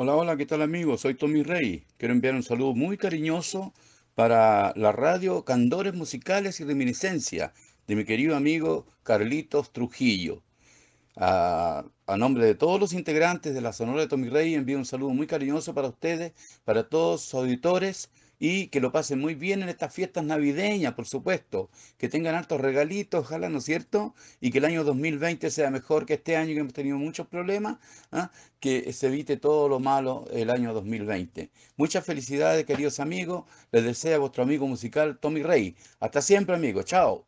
Hola, hola, ¿qué tal amigos? Soy Tommy Rey. Quiero enviar un saludo muy cariñoso para la radio Candores Musicales y Reminiscencia de mi querido amigo Carlitos Trujillo. A, nombre de todos los integrantes de la Sonora de Tommy Rey, envío un saludo muy cariñoso para ustedes, para todos sus auditores y que lo pasen muy bien en estas fiestas navideñas, por supuesto, que tengan altos regalitos, ojalá, ¿no es cierto? Y que el año 2020 sea mejor que este año, que hemos tenido muchos problemas, ¿ah? que se evite todo lo malo el año 2020. Muchas felicidades, queridos amigos, les desea a vuestro amigo musical Tommy Rey. Hasta siempre, amigos, chao.